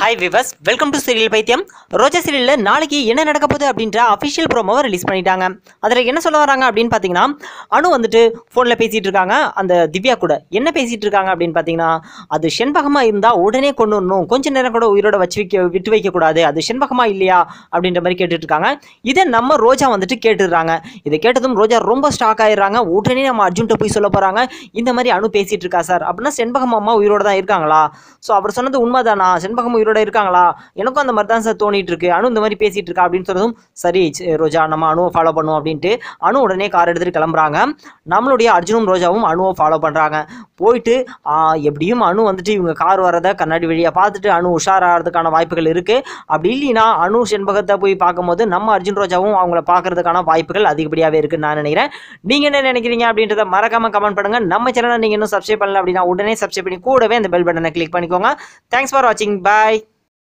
hi viewers welcome to serial பைத்தியம் ரோஜா சீரியலில் நாளைக்கு என்ன நடக்க போகுது அப்படின்ற அஃபிஷியல் ப்ரோமோவை ரிலீஸ் பண்ணிட்டாங்க அதில் என்ன சொல்ல வராங்க அப்படின்னு பார்த்தீங்கன்னா அணு வந்துட்டு ஃபோனில் பேசிகிட்டு இருக்காங்க அந்த திவ்யா கூட என்ன பேசிகிட்டு இருக்காங்க அப்படின்னு பார்த்தீங்கன்னா அது செண்பகமாக இருந்தால் உடனே கொண்டு வரணும் கொஞ்ச நேரம் கூட உயிரோட வச்சு வைக்க விட்டு வைக்கக்கூடாது அது செண்பகமாக இல்லையா அப்படின்ற மாதிரி கேட்டுட்டு இருக்காங்க இதை நம்ம ரோஜா வந்துட்டு கேட்டுடுறாங்க இதை கேட்டதும் ரோஜா ரொம்ப ஸ்டாக் ஆயிடுறாங்க உடனே நம்ம அர்ஜுன்ட்ட போய் சொல்ல போகிறாங்க இந்த மாதிரி அணு பேசிகிட்டு இருக்கா சார் அப்படின்னா செண்பகம் அம்மா உயிரோட தான் இருக்காங்களா ஸோ அவர் சொன்னது உண்மைதானா செண்பகம் உயிரோட இருக்காங்களா எனக்கும் அந்த மாதிரி தான் சார் தோணிட்டு இருக்கு அனு இந்த மாதிரி பேசிட்டு இருக்கா அப்படின்னு சொல்றதும் சரி ரோஜா நம்ம அணுவை ஃபாலோ பண்ணுவோம் அப்படின்ட்டு அணு உடனே கார் எடுத்துட்டு கிளம்புறாங்க நம்மளுடைய அர்ஜுனும் ரோஜாவும் அணுவை ஃபாலோ பண்றாங்க போயிட்டு எப்படியும் அணு வந்துட்டு இவங்க கார் வரதை கண்ணாடி வழியாக பார்த்துட்டு அணு உஷாராகிறதுக்கான வாய்ப்புகள் இருக்குது அப்படி இல்லைன்னா அணு செண்பகத்தை போய் பார்க்கும்போது நம்ம அர்ஜுன் ரோஜாவும் அவங்கள பார்க்குறதுக்கான வாய்ப்புகள் அதிகப்படியாகவே இருக்குன்னு நான் நினைக்கிறேன் நீங்கள் என்ன நினைக்கிறீங்க அப்படின்றத மறக்காமல் கமெண்ட் பண்ணுங்கள் நம்ம சேனலை நீங்கள் இன்னும் சப்ஸ்கிரைப் பண்ணல அப்படின்னா உடனே சப்ஸ்கிரைப் பண்ணி கூடவே அந்த பெல் பட்டனை கிளிக் பண்ணிக்கோங்க தேங்க்ஸ் ஃபார் வாட்சிங் பாய்